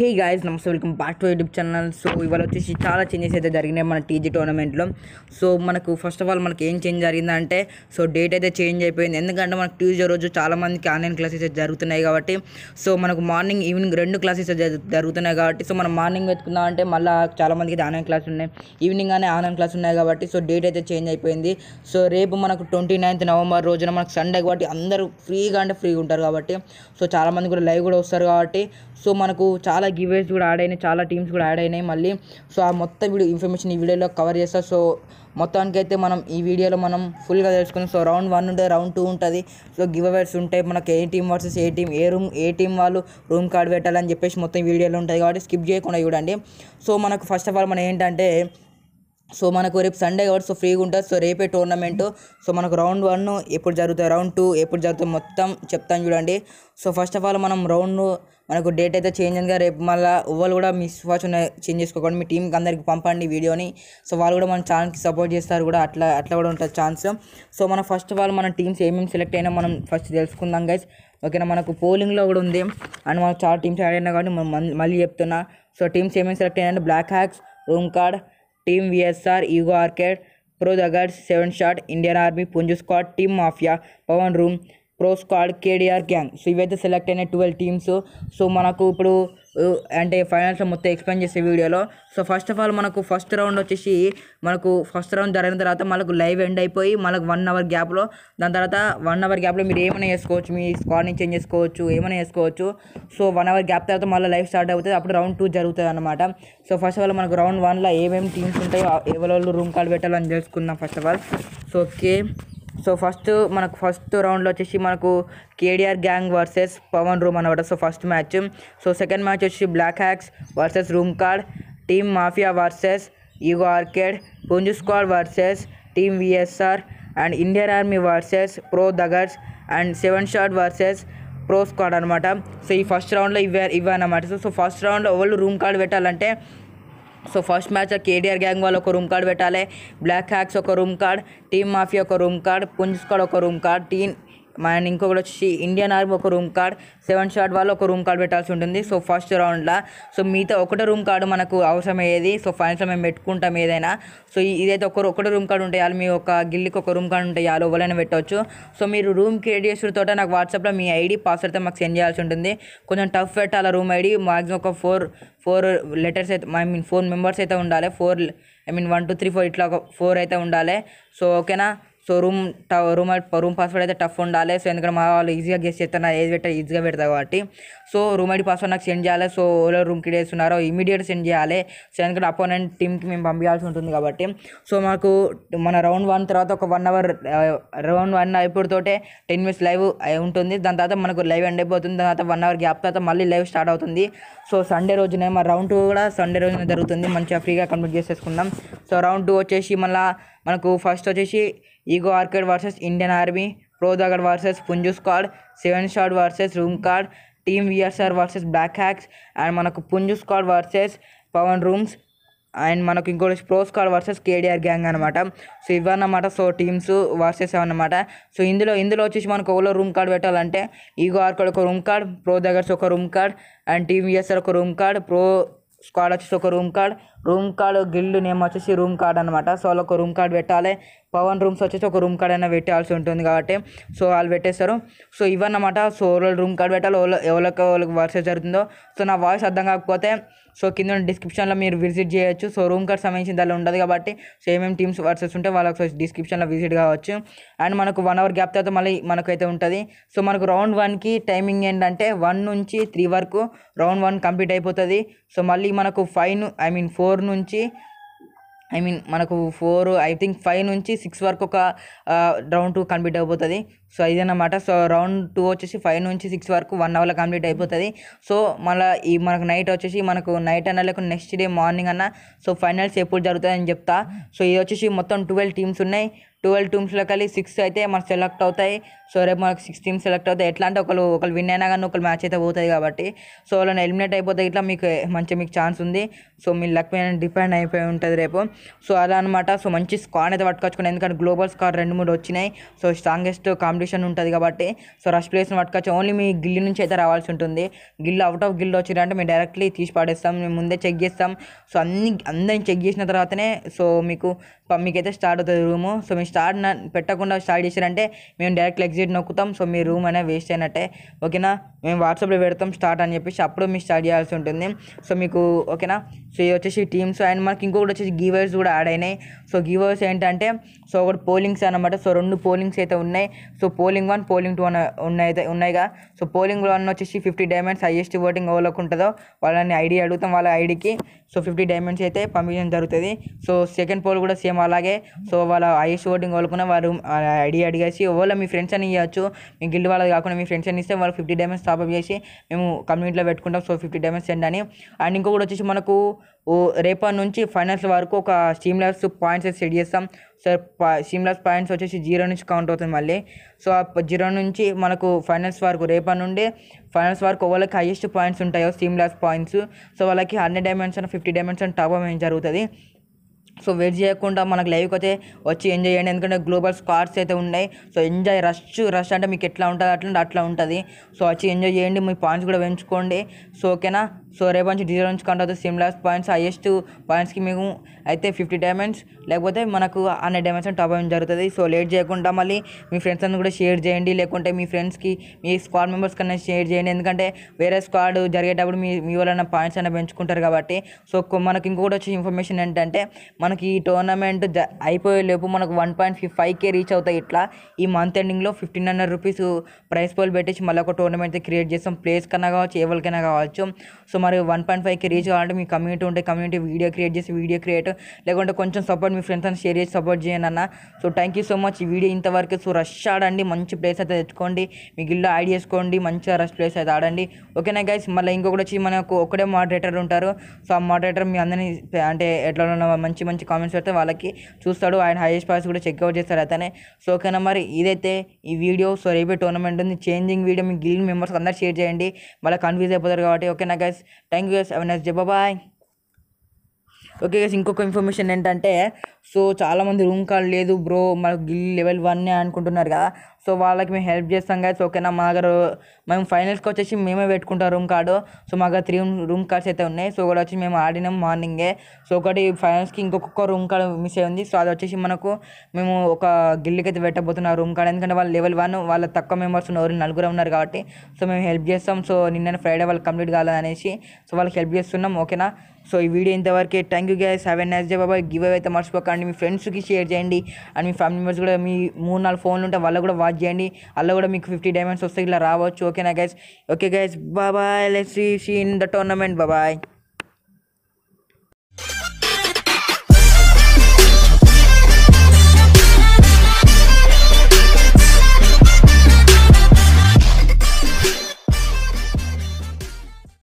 హే guys నమస్తే welcome back to YouTube channel so ఇవాళ వచ్చేసి చాలా చేంజెస్ అయితే జరిగినాయి మన టీజీ టోర్నమెంట్లో సో మనకు ఫస్ట్ ఆఫ్ ఆల్ మనకి ఏం చేంజ్ జరిగిందంటే సో డేట్ అయితే చేంజ్ అయిపోయింది ఎందుకంటే మనకు ట్యూస్డే రోజు చాలామందికి ఆన్లైన్ క్లాసెస్ జరుగుతున్నాయి కాబట్టి సో మనకు మార్నింగ్ ఈవినింగ్ రెండు క్లాసెస్ జరుగుతున్నాయి కాబట్టి సో మనం మార్నింగ్ అంటే మళ్ళీ చాలామందికి అయితే ఆన్లైన్ క్లాస్ ఉన్నాయి ఈవినింగ్ అనే ఆన్లైన్ క్లాస్ ఉన్నాయి కాబట్టి సో డేట్ అయితే చేంజ్ అయిపోయింది సో రేపు మనకు ట్వంటీ నైన్త్ నవంబర్ రోజున మనకు సండే కాబట్టి అందరూ ఫ్రీగా అంటే ఫ్రీగా ఉంటారు కాబట్టి సో చాలామంది కూడా లైవ్ కూడా వస్తారు కాబట్టి సో మనకు చాలా గివేస్ కూడా యాడ్ అయినాయి చాలా టీమ్స్ కూడా యాడ్ అయినాయి మళ్ళీ సో ఆ మొత్తం వీడియో ఇన్ఫర్మేషన్ ఈ వీడియోలో కవర్ చేస్తా సో మొత్తానికైతే మనం ఈ వీడియోలో మనం ఫుల్గా తెలుసుకుందాం సో రౌండ్ వన్ ఉంటుంది రౌండ్ టూ ఉంటుంది సో గివ్ అవేర్స్ ఉంటాయి మనకి A team versus A team A room A team వాళ్ళు రూమ్ కార్డ్ పెట్టాలని చెప్పేసి మొత్తం వీడియోలో ఉంటుంది కాబట్టి స్కిప్ చేయకుండా చూడండి సో మనకు ఫస్ట్ ఆఫ్ ఆల్ మనం ఏంటంటే సో మనకు రేపు సండే కాబట్టి సో ఫ్రీగా ఉంటుంది సో రేపే టోర్నమెంట్ సో మనకు రౌండ్ వన్ ఎప్పుడు జరుగుతుంది రౌండ్ టూ ఎప్పుడు జరుగుతుంది మొత్తం చెప్తాను చూడండి సో ఫస్ట్ ఆఫ్ ఆల్ మనం రౌండ్ మనకు డేట్ అయితే చేంజ్ అయిందిగా రేపు మళ్ళీ ఎవరు కూడా మిస్ వాచ్ చేంజ్ చేసుకోకండి మీ టీంకి అందరికి పంపండి వీడియోని సో వాళ్ళు కూడా మన ఛానల్కి సపోర్ట్ చేస్తారు కూడా అట్లా అట్లా కూడా ఉంటుంది ఛాన్స్ సో మనం ఫస్ట్ ఆఫ్ ఆల్ మన టీమ్స్ ఏమేమి సెలెక్ట్ అయినా మనం ఫస్ట్ తెలుసుకుందాం గైస్ ఓకేనా మనకు పోలింగ్లో కూడా ఉంది అండ్ మనకు చాలా టీమ్స్ యాడ్ అయినా కాబట్టి మళ్ళీ చెప్తున్నా సో టీమ్స్ ఏమేమి సెలెక్ట్ అయినా black hacks room card team VSR ego arcade pro daggers seven shot Indian army పుంజు squad team mafia Pawan room pro squad KDR gang so ఇవైతే సెలెక్ట్ అయిన ట్వెల్వ్ టీమ్స్ సో మనకు ఇప్పుడు అంటే ఫైనల్స్ మొత్తం explain చేసే వీడియోలో సో ఫస్ట్ ఆఫ్ ఆల్ మనకు ఫస్ట్ రౌండ్ వచ్చేసి మనకు ఫస్ట్ రౌండ్ జరిగిన తర్వాత మనకు లైవ్ ఎండ్ అయిపోయి మనకు వన్ అవర్ గ్యాప్లో దాని తర్వాత వన్ అవర్ గ్యాప్లో మీరు ఏమైనా చేసుకోవచ్చు మీ స్క్వాడ్ని చేంజ్ చేసుకోవచ్చు ఏమైనా చేసుకోవచ్చు సో వన్ అవర్ గ్యాప్ తర్వాత మళ్ళీ లైవ్ స్టార్ట్ అవుతుంది అప్పుడు రౌండ్ టూ జరుగుతుంది అనమాట సో ఫస్ట్ ఆఫ్ ఆల్ మనకు రౌండ్ వన్లో ఏమేమి టీమ్స్ ఉంటాయో ఎవరెవరు రూమ్ కాల్ పెట్టాలని తెలుసుకుందాం first of all so okay so first మనకు ఫస్ట్ రౌండ్లో వచ్చేసి మనకు KDR gang versus Pavan room అనమాట so first match so second match వచ్చి black hacks versus room card team mafia versus ego arcade Punju squad versus team VSR and Indian army versus pro daggers and seven shot versus pro squad అనమాట so ఈ first రౌండ్లో ఇవే ఇవ్వనమాట so so first రౌండ్లో ఎవరు room card పెట్టాలంటే so first match के KDR gang वालों को रूम कार्ड पेटाले black hacks room card team mafia room card Punj का रूम कार्ड टीम అండ్ ఇంకొకటి వచ్చి ఇండియన్ ఆర్మీ ఒక రూమ్ కార్డ్ సెవెన్ షార్ట్ వాళ్ళు ఒక రూమ్ కార్డ్ పెట్టాల్సి ఉంటుంది సో ఫస్ట్ రౌండ్లో సో మిగతా ఒకటే రూమ్ కార్డు మనకు అవసరమయ్యేది సో ఫైనల్స్లో మేము పెట్టుకుంటాం ఏదైనా సో ఇదైతే ఒకరు ఒకటే రూమ్ కార్డు ఉంటాయి మీ ఒక గిల్లికి ఒక రూమ్ కార్డు ఉంటాయి వాళ్ళు ఎవరైనా పెట్టవచ్చు సో మీరు రూమ్ క్రియేట్ చేసిన తోట నాకు వాట్సాప్లో మీ ఐడి పాస్వర్డ్తో మాకు సెండ్ చేయాల్సి ఉంటుంది కొంచెం టఫ్ పెట్టాలి రూమ్ ఐడి మాక్సిమం ఒక ఫోర్ ఫోర్ లెటర్స్ అయితే ఐ మీన్ ఫోర్ మెంబర్స్ అయితే ఉండాలి four I mean one two three four ఇట్లా ఒక ఫోర్ అయితే ఉండాలి సో ఓకేనా so room room room password అయితే టఫ్ ఉండాలి సో ఎందుకంటే మా వాళ్ళు ఈజీగా గెస్ట్ చేస్తారు ఏది పెట్టారు ఈజీగా పెడతారు కాబట్టి సో రూమ్ ఐడి పాస్వర్డ్ నాకు సెండ్ చేయాలి సో ఓలో రూమ్ కిడ్ వేస్తున్నారో ఇమీడియట్ సెండ్ చేయాలి సో ఎందుకంటే అపోనెంట్ టీమ్కి మేము పంపించాల్సి ఉంటుంది కాబట్టి సో మాకు మన రౌండ్ వన్ తర్వాత ఒక వన్ అవర్ రౌండ్ వన్ అయిపోతోటే టెన్ మినిట్స్ లైవ్ ఉంటుంది దాని తర్వాత మనకు లైవ్ ఎండ్ అయిపోతుంది దాని తర్వాత వన్ అవర్ గ్యాప్ తర్వాత మళ్ళీ లైవ్ స్టార్ట్ అవుతుంది సో సండే రోజునే మా రౌండ్ టూ కూడా సండే రోజున జరుగుతుంది మంచిగా ఫ్రీగా కంప్లీట్ చేసేసుకుందాం సో రౌండ్ టూ వచ్చేసి మళ్ళీ మనకు ఫస్ట్ వచ్చేసి ego arcade versus Indian army pro dagger versus Punju squad seven shot versus room card team VSR versus black hacks and మనకు Punju squad versus Pavan rooms and మనకు ఇంకోటి pro squad versus KDR gang అనమాట so ఇవన్నమాట so teams versus అనమాట so ఇందులో ఇందులో వచ్చేసి మనకు ఒకలో రూమ్ కార్డ్ పెట్టాలంటే ఈగో ఆర్కాడ్ ఒక రూమ్ కార్డ్ ప్రో దగ్గర్స్ ఒక room card and team VSR ఒక రూమ్ కార్డ్ ప్రో కార్డ్ వచ్చేసి ఒక room card room card guild name వచ్చేసి రూమ్ కార్డ్ అనమాట సో వాళ్ళు ఒక రూమ్ కార్డ్ పెట్టాలి పవన్ రూమ్స్ వచ్చేసి ఒక రూమ్ కార్డ్ అయినా పెట్టాల్సి ఉంటుంది కాబట్టి సో వాళ్ళు పెట్టేస్తారు సో ఇవన్నమాట సో రూమ్ కార్డ్ పెట్టాలి ఎవరికి వాళ్ళకి వర్ష జరుగుతుందో సో నా వాయిస్ అర్థం కాకపోతే సో కింద డిస్క్రిప్షన్లో మీరు విజిట్ చేయొచ్చు సో రూమ్ కార్డ్ సంబంధించిన దానిలో ఉండదు కాబట్టి సో ఏమేమి టీమ్స్ వర్సెస్ ఉంటే వాళ్ళకి డిస్క్రిప్షన్లో విజిట్ కావచ్చు అండ్ మనకు వన్ అవర్ గ్యాప్ తర్వాత మళ్ళీ మనకైతే ఉంటుంది సో మనకు రౌండ్ వన్కి టైమింగ్ ఏంటంటే వన్ నుంచి త్రీ వరకు రౌండ్ వన్ కంప్లీట్ అయిపోతుంది సో మళ్ళీ మనకు ఫైవ్ ఐ మీన్ ఫోర్ నుంచి ఐ మీన్ మనకు ఫోర్ ఐ థింక్ ఫైవ్ నుంచి సిక్స్ వరకు ఒక రౌండ్ టూ కంప్లీట్ అయిపోతుంది సో ఇదన్నమాట సో రౌండ్ టూ వచ్చేసి ఫైవ్ నుంచి సిక్స్ వరకు వన్ అవర్లో కంప్లీట్ అయిపోతుంది సో మళ్ళీ ఈ మనకు నైట్ వచ్చేసి మనకు నైట్ అన్న లేక నెక్స్ట్ డే మార్నింగ్ అన్న సో ఫైనల్స్ ఎప్పుడు జరుగుతుంది అని చెప్తా సో ఇది వచ్చేసి మొత్తం ట్వెల్వ్ టీమ్స్ ఉన్నాయి ట్వెల్వ్ టీమ్స్లో కలిసి సిక్స్ అయితే మనకు సెలెక్ట్ అవుతాయి సో రేపు మనకు సిక్స్ టీమ్స్ సెలెక్ట్ అవుతాయి ఎట్లా అంటే ఒకళ్ళు ఒకరు విన్ అయినా కానీ ఒకరు మ్యాచ్ అయితే పోతుంది కాబట్టి సో వాళ్ళని ఎలిమినేట్ అయిపోతే ఇట్లా మీకు మంచి మీకు ఛాన్స్ ఉంది సో మీ లక్ మీద డిపెండ్ అయిపోయి ఉంటుంది రేపు సో అలా అనమాట సో మంచి స్కాడ్ అయితే పట్టుకొచ్చుకున్నాను ఎందుకంటే గ్లోబల్ స్కార్ రెండు మూడు వచ్చినాయి సో స్ట్రాంగెస్ట్ కాంపిటీషన్ ఉంటుంది కాబట్టి సో రష్ ప్లేస్ని పట్టుకొచ్చి ఓన్లీ మీ గిల్లి నుంచి అయితే రావాల్సి ఉంటుంది గిల్లు అవుట్ ఆఫ్ గిల్లు వచ్చినారంటే మేము డైరెక్ట్లీ తీసి పాడేస్తాం మేము ముందే చెక్ చేస్తాం సో అన్ని అందరిని చెక్ చేసిన తర్వాతనే సో మీకు మీకైతే స్టార్ట్ అవుతుంది రూము సో మీ స్టార్ట్ పెట్టకుండా స్టార్ట్ చేశారంటే మేము డైరెక్ట్ ఎగ్జిట్ నొక్కుతాం సో మీ రూమ్ అనేది వేస్ట్ అయినట్టే ఓకేనా మేము వాట్సాప్లో పెడతాం స్టార్ట్ అని చెప్పేసి అప్పుడు మీరు స్టార్ట్ చేయాల్సి ఉంటుంది సో మీకు ఓకేనా సో ఇవి వచ్చేసి టీమ్స్ అండ్ మనకి ఇంకొకటి వచ్చేసి గీవర్స్ కూడా యాడ్ అయినాయి సో గీవర్స్ ఏంటంటే సో ఒకటి పోలింగ్స్ అనమాట సో రెండు పోలింగ్స్ అయితే ఉన్నాయి so polling one polling two అని ఉన్నాయి ఉన్నాయిగా సో పోలింగ్ వన్ వచ్చేసి ఫిఫ్టీ డైమండ్స్ హైయెస్ట్ ఓటింగ్ ఎవరికి ఉంటుందో వాళ్ళని ఐడి అడుగుతాం వాళ్ళ ఐడికి సో ఫిఫ్టీ డైమండ్స్ అయితే పంపించడం జరుగుతుంది సో సెకండ్ పోల్ కూడా సేమ్ అలాగే సో వాళ్ళ హైయెస్ట్ ఓటింగ్ కోటింగ్ వాళ్ళకున్న వారు ఐడి అడిగేసి ఓలా మీ ఫ్రెండ్స్ అని ఇవ్వచ్చు మీ గిల్డ్ వాళ్ళది కాకుండా మీ ఫ్రెండ్స్ అని ఇస్తే వాళ్ళు ఫిఫ్టీ డైమండ్స్ అప్ చేసి మేము కమ్యూనిటీలో పెట్టుకుంటాం సో ఫిఫ్టీ డైమండ్స్ సెండ్ అని అండ్ ఇంకొకటి వచ్చేసి మనకు రేపటి నుంచి ఫైనల్స్ వరకు ఒక స్టీమ్ ల్యాబ్స్ పాయింట్స్ సెట్ చేస్తాం స్టీమ్ సిమ్లాస్ పాయింట్స్ వచ్చేసి జీరో నుంచి కౌంట్ అవుతుంది మళ్ళీ సో ఆ జీరో నుంచి మనకు ఫైనల్స్ వరకు రేపటి నుండి ఫైనల్స్ వరకు వాళ్ళకి హైయెస్ట్ పాయింట్స్ ఉంటాయో సిమ్లాస్ పాయింట్స్ సో వాళ్ళకి hundred diamonds and fifty diamonds and top up జరుగుతుంది సో వెయిట్ చేయకుండా మనకు లైవ్కి అయితే వచ్చి ఎంజాయ్ చేయండి ఎందుకంటే గ్లోబల్ స్క్వాడ్స్ అయితే ఉన్నాయి సో ఎంజాయ్ రష్ రష్ అంటే మీకు ఎట్లా ఉంటుంది అట్లా అట్లా ఉంటుంది సో వచ్చి ఎంజాయ్ చేయండి మీ పాయింట్స్ కూడా పెంచుకోండి సో ఓకేనా సో రేపటి నుంచి జీరో నుంచి కంటే సిమ్ సిమ్లాస్ పాయింట్స్ హైయెస్ట్ పాయింట్స్కి మేము అయితే ఫిఫ్టీ డైమండ్స్ లేకపోతే మనకు హండ్రెడ్ డైమండ్స్ టాప్ అవ్వడం జరుగుతుంది సో లేట్ చేయకుండా మళ్ళీ మీ ఫ్రెండ్స్ అందరూ కూడా షేర్ చేయండి లేకుంటే మీ ఫ్రెండ్స్కి మీ స్క్వాడ్ మెంబర్స్ కన్నా షేర్ చేయండి ఎందుకంటే వేరే స్క్వాడ్ జరిగేటప్పుడు మీ మీ వలన పాయింట్స్ అయినా పెంచుకుంటారు కాబట్టి సో మనకి ఇంకొకటి వచ్చే ఇన్ఫర్మేషన్ ఏంటంటే మనకి ఈ టోర్నమెంట్ అయిపోయే లోపు మనకు one point five K reach అవుతాయి ఇట్లా ఈ మంత్ ఎండింగ్లో fifteen hundred rupees price poll పెట్టేసి మళ్ళీ ఒక టోర్నమెంట్ క్రియేట్ చేస్తాం ప్లేస్ కన్నా కావచ్చు ఎవరికైనా కావచ్చు సో మరి వన్ పాయింట్ ఫైవ్కి రీచ్ కావాలంటే మీ కమ్యూనిటీ ఉంటే కమ్యూనిటీ వీడియో క్రియేట్ చేసి వీడియో క్రియేట్ లేకుంటే కొంచెం సపోర్ట్ మీ ఫ్రెండ్స్ అని షేర్ చేసి సపోర్ట్ చేయండి అన్న so thank you so much ఈ వీడియో ఇంతవరకు సో రష్ ఆడండి మంచి ప్లేస్ అయితే తెచ్చుకోండి మీ ఇల్లు యాడ్ చేసుకోండి మంచిగా రష్ ప్లేస్ అయితే ఆడండి ఓకేనా గైస్ మళ్ళీ ఇంకొకటి వచ్చి మనకు ఒకడే మోడరేటర్ ఉంటారు సో ఆ మోడరేటర్ మీ అందరినీ అంటే ఎట్లా మంచి మంచి కామెంట్స్ పెడితే వాళ్ళకి చూస్తాడు ఆయన హైయెస్ట్ పాస్ కూడా చెక్అవుట్ చేస్తాడు అతనే సో ఓకేనా మరి ఇదైతే ఈ వీడియో సో రేపే టోర్నమెంట్ ఉంది చేంజింగ్ వీడియో మీ గిల్ మెంబర్స్ అందరు షేర్ చేయండి మళ్ళీ కన్ఫ్యూజ్ అయిపోతారు కాబట్టి ఓకేనా guys thank you guys have nice bye okay guys ఇంకొక ఇన్ఫర్మేషన్ ఏంటంటే సో చాలామంది రూమ్ కాల్ లేదు బ్రో మనకు గిల్ లెవెల్ వన్ అనుకుంటున్నారు కదా సో వాళ్ళకి మేము హెల్ప్ చేస్తాం సో ఓకేనా మా దగ్గర మేము ఫైనల్స్కి వచ్చేసి మేమే పెట్టుకుంటాం రూమ్ కార్డు సో మా దగ్గర త్రీ రూమ్ కార్డ్స్ అయితే ఉన్నాయి సో ఒకటి వచ్చి మేము ఆడినాం మార్నింగే సో ఒకటి ఫైనల్స్కి ఇంకొక రూమ్ కార్డు మిస్ ఉంది సో అది వచ్చేసి మనకు మేము ఒక గిల్లికి అయితే పెట్టబోతున్నాం రూమ్ కార్డు ఎందుకంటే వాళ్ళు లెవెల్ వన్ వాళ్ళ తక్కువ మెంబర్స్ ఉన్నారు నలుగురు ఉన్నారు కాబట్టి సో మేము హెల్ప్ చేస్తాం సో నిన్న ఫ్రైడే వాళ్ళు కంప్లీట్ కాలేదనేసి సో వాళ్ళకి హెల్ప్ చేస్తున్నాం ఓకేనా సో ఈ వీడియో ఇంతవరకే thank you guys have a nice day bye bye give అయితే మర్చిపోకండి మీ ఫ్రెండ్స్కి షేర్ చేయండి అండ్ మీ ఫ్యామిలీ మెంబర్స్ కూడా మీ మూడు నాలుగు ఫోన్లు ఉంటే వాళ్ళు కూడా వాచ్ చేయండి అలా కూడా మీకు ఫిఫ్టీ డైమండ్స్ వస్తే ఇలా రావచ్చు ఓకేనా guys okay guys bye bye let's see in the tournament బాబాయ్